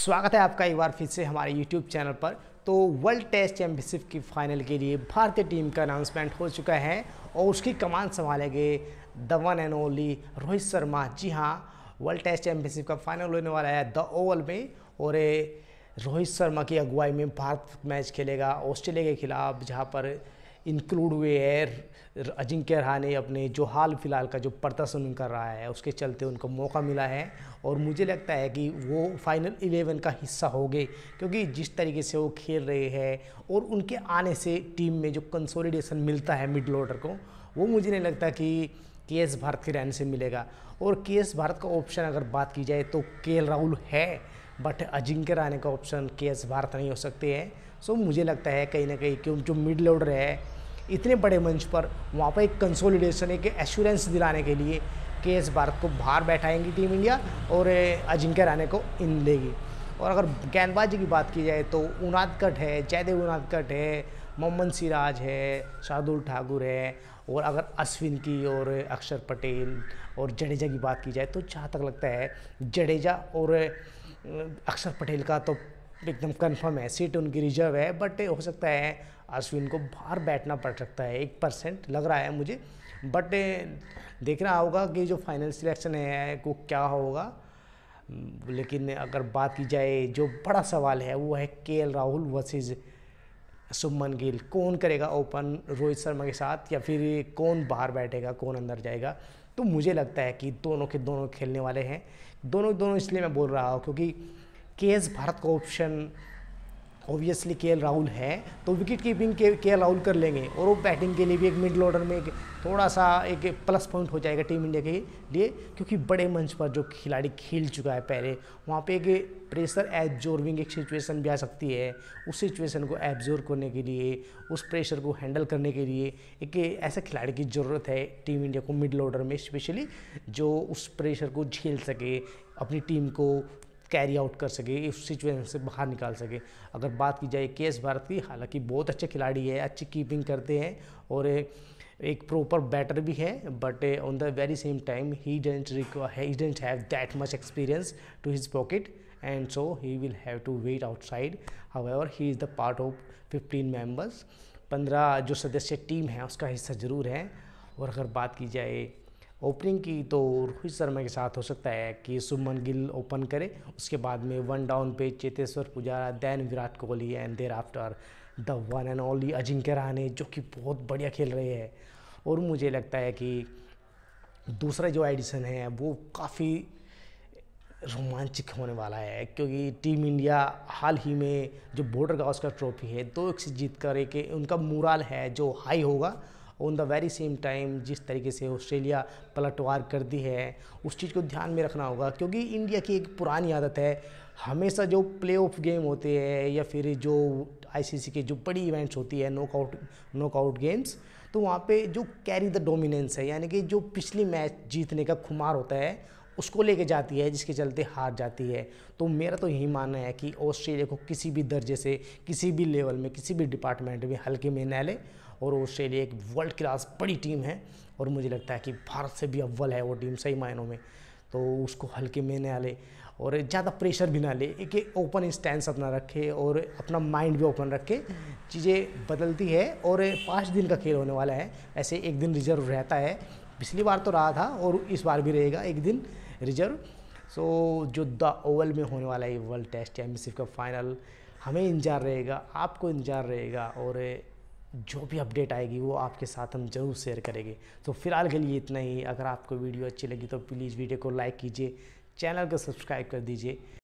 स्वागत है आपका एक बार फिर से हमारे यूट्यूब चैनल पर तो वर्ल्ड टेस्ट चैंपियनशिप की फाइनल के लिए भारतीय टीम का अनाउंसमेंट हो चुका है और उसकी कमान संभालेंगे the one and only Rohit Sharma जी हाँ वर्ल्ड टेस्ट चैंपियनशिप का फाइनल होने वाला है द ओवल में और रोहित शर्मा की अगुवाई में भारत मैच खेलेगा ऑस्ट्रेलिया के खिलाफ जहाँ पर इंक्लूड हुए हैं अजिंक्य रहाने अपने जो हाल फिलहाल का जो प्रदर्शन कर रहा है उसके चलते उनको मौका मिला है और मुझे लगता है कि वो फाइनल इलेवन का हिस्सा होंगे क्योंकि जिस तरीके से वो खेल रहे हैं और उनके आने से टीम में जो कंसोलिडेशन मिलता है मिडल ऑर्डर को वो मुझे नहीं लगता कि के एस भारत के रहने से मिलेगा और के एस भारत का ऑप्शन अगर बात की जाए तो के राहुल है बट अजिंक्य रहने का ऑप्शन के एस भारत नहीं हो सकते हैं सो मुझे लगता है कहीं ना कहीं क्यों जो मिड लोडर है इतने बड़े मंच पर वहाँ पर एक कंसोलिडेशन एक एश्योरेंस दिलाने के लिए के एस भारत को बाहर बैठाएंगी टीम इंडिया और अजिंक्य रहने को इन लेगी और अगर गेंदबाजी की बात की जाए तो उनादकट है जयदेव उनादकट है मोहम्मद सिराज है शार्दुल ठाकुर है और अगर अश्विन की और अक्षर पटेल और जडेजा की बात की जाए तो जहाँ तक लगता है जडेजा और अक्षर पटेल का तो एकदम कंफर्म है सीट उनकी रिजर्व है बट हो सकता है अश्विन को बाहर बैठना पड़ सकता है एक परसेंट लग रहा है मुझे बट देखना होगा कि जो फाइनल सिलेक्शन है वो क्या होगा लेकिन अगर बात की जाए जो बड़ा सवाल है वो है के राहुल वर्सेज सुमन गिल कौन करेगा ओपन रोहित शर्मा के साथ या फिर कौन बाहर बैठेगा कौन अंदर जाएगा तो मुझे लगता है कि दोनों के दोनों खेलने वाले हैं दोनों दोनों इसलिए मैं बोल रहा हूँ क्योंकि के एस भारत का ऑप्शन ऑब्वियसली के राहुल है तो विकेट कीपिंग के के राहुल कर लेंगे और वो बैटिंग के लिए भी एक मिडल ऑर्डर में एक थोड़ा सा एक प्लस पॉइंट हो जाएगा टीम इंडिया के लिए क्योंकि बड़े मंच पर जो खिलाड़ी खेल चुका है पहले वहाँ पे एक प्रेशर एब्जॉर्बिंग एक सिचुएशन भी आ सकती है उस सिचुएशन को एब्जॉर्व करने के लिए उस प्रेशर को हैंडल करने के लिए एक ऐसे खिलाड़ी की ज़रूरत है टीम इंडिया को मिडल ऑर्डर में स्पेशली जो उस प्रेशर को झेल सके अपनी टीम को कैरी आउट कर सके इस सिचुएशन से बाहर निकाल सके अगर बात की जाए के एस भारत की हालांकि बहुत अच्छे खिलाड़ी है अच्छी कीपिंग करते हैं और एक प्रॉपर बैटर भी है but on the very same time he didn't he didn't have that much experience to his pocket and so he will have to wait outside however he is the part of fifteen members पंद्रह जो सदस्य team है उसका हिस्सा ज़रूर है और अगर बात की जाए ओपनिंग की तो रोहित शर्मा के साथ हो सकता है कि सुमन गिल ओपन करे उसके बाद में वन डाउन पे Cheteshwar Pujara than Virat Kohli and thereafter the one and only Ajinkya Rahane जो कि बहुत बढ़िया खेल रहे हैं और मुझे लगता है कि दूसरा जो एडिशन है वो काफ़ी रोमांचक होने वाला है क्योंकि टीम इंडिया हाल ही में जो बॉर्डर गावस्कर ट्रॉफी है दो एक से जीत कर एक उनका मुराल है जो हाई होगा on the very same time जिस तरीके से ऑस्ट्रेलिया पलटवार कर दी है उस चीज़ को ध्यान में रखना होगा क्योंकि इंडिया की एक पुरानी आदत है हमेशा जो प्ले ऑफ गेम होते हैं या फिर जो आईसीसी के जो बड़ी इवेंट्स होती है नॉकआउट नॉकआउट गेम्स तो वहाँ पे जो कैरी द डोमिनेंस है यानी कि जो पिछली मैच जीतने का खुमार होता है उसको लेके जाती है जिसके चलते हार जाती है तो मेरा तो यही मानना है कि ऑस्ट्रेलिया को किसी भी दर्जे से किसी भी लेवल में किसी भी डिपार्टमेंट में हल्के में न ले और ऑस्ट्रेलिया एक वर्ल्ड क्लास बड़ी टीम है और मुझे लगता है कि भारत से भी अव्वल है वो टीम सही मायनों में तो उसको हल्के में न ले और ज़्यादा प्रेशर भी ना ले एक ओपन स्टैंड अपना रखे और अपना माइंड भी ओपन रखे चीज़ें बदलती है और पाँच दिन का खेल होने वाला है ऐसे एक दिन रिजर्व रहता है पिछली बार तो रहा था और इस बार भी रहेगा एक दिन रिजर्व सो so, जो द ओवल में होने वाला ये वर्ल्ड टेस्ट चैम्पियनशिप का फाइनल हमें इंतजार रहेगा आपको इंतजार रहेगा और जो भी अपडेट आएगी वो आपके साथ हम जरूर शेयर करेंगे तो फिलहाल के लिए इतना ही अगर आपको वीडियो अच्छी लगी तो प्लीज़ वीडियो को लाइक कीजिए चैनल को सब्सक्राइब कर दीजिए